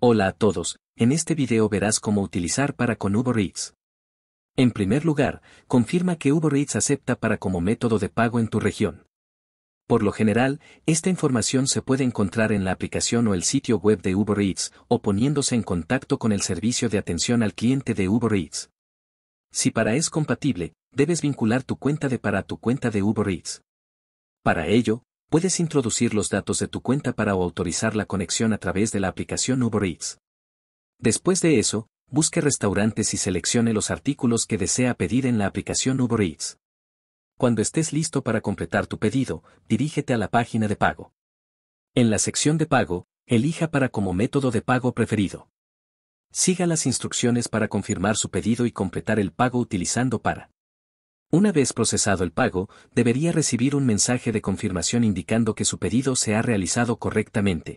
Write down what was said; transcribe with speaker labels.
Speaker 1: Hola a todos, en este video verás cómo utilizar para con Uber Eats. En primer lugar, confirma que Uber Eats acepta para como método de pago en tu región. Por lo general, esta información se puede encontrar en la aplicación o el sitio web de Uber Eats o poniéndose en contacto con el servicio de atención al cliente de Uber Eats. Si para es compatible, debes vincular tu cuenta de para a tu cuenta de Uber Eats. Para ello, Puedes introducir los datos de tu cuenta para autorizar la conexión a través de la aplicación Uber Eats. Después de eso, busque restaurantes y seleccione los artículos que desea pedir en la aplicación Uber Eats. Cuando estés listo para completar tu pedido, dirígete a la página de pago. En la sección de pago, elija para como método de pago preferido. Siga las instrucciones para confirmar su pedido y completar el pago utilizando para. Una vez procesado el pago, debería recibir un mensaje de confirmación indicando que su pedido se ha realizado correctamente.